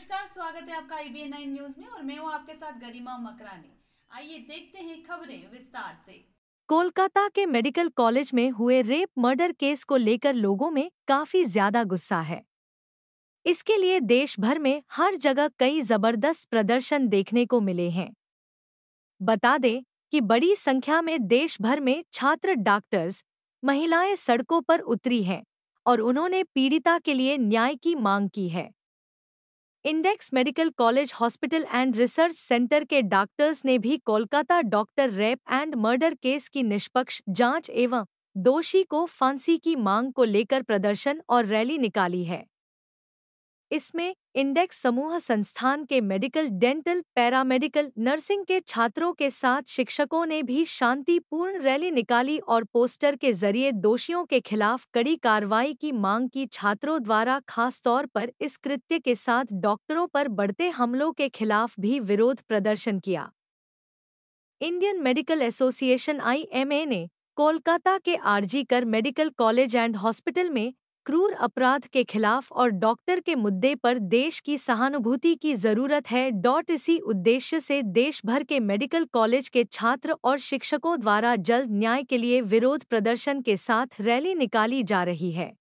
नमस्कार स्वागत है आपका आई नाइन न्यूज में और मैं हूँ आपके साथ गरिमा मकरानी आइए देखते हैं खबरें विस्तार से कोलकाता के मेडिकल कॉलेज में हुए रेप मर्डर केस को लेकर लोगों में काफी ज्यादा गुस्सा है इसके लिए देश भर में हर जगह कई जबरदस्त प्रदर्शन देखने को मिले हैं बता दें कि बड़ी संख्या में देश भर में छात्र डॉक्टर्स महिलाएं सड़कों पर उतरी हैं और उन्होंने पीड़िता के लिए न्याय की मांग की है index medical college hospital and research centre के डॉक्टर्स ने भी Kolkata doctor rape and murder case की निष्पक्ष जांच एवं दोषी को फांसी की मांग को लेकर प्रदर्शन और रैली निकाली है इसमें इंडेक्स समूह संस्थान के मेडिकल डेंटल पैरामेडिकल नर्सिंग के छात्रों के साथ शिक्षकों ने भी शांतिपूर्ण रैली निकाली और पोस्टर के जरिए दोषियों के खिलाफ कड़ी कार्रवाई की मांग की छात्रों द्वारा खासतौर पर इस कृत्य के साथ डॉक्टरों पर बढ़ते हमलों के खिलाफ भी विरोध प्रदर्शन किया इंडियन मेडिकल एसोसिएशन आईएमए ने कोलकाता के आरजी कर मेडिकल कॉलेज एंड हॉस्पिटल में क्रूर अपराध के खिलाफ और डॉक्टर के मुद्दे पर देश की सहानुभूति की जरूरत है डॉट इसी उद्देश्य से देश भर के मेडिकल कॉलेज के छात्र और शिक्षकों द्वारा जल्द न्याय के लिए विरोध प्रदर्शन के साथ रैली निकाली जा रही है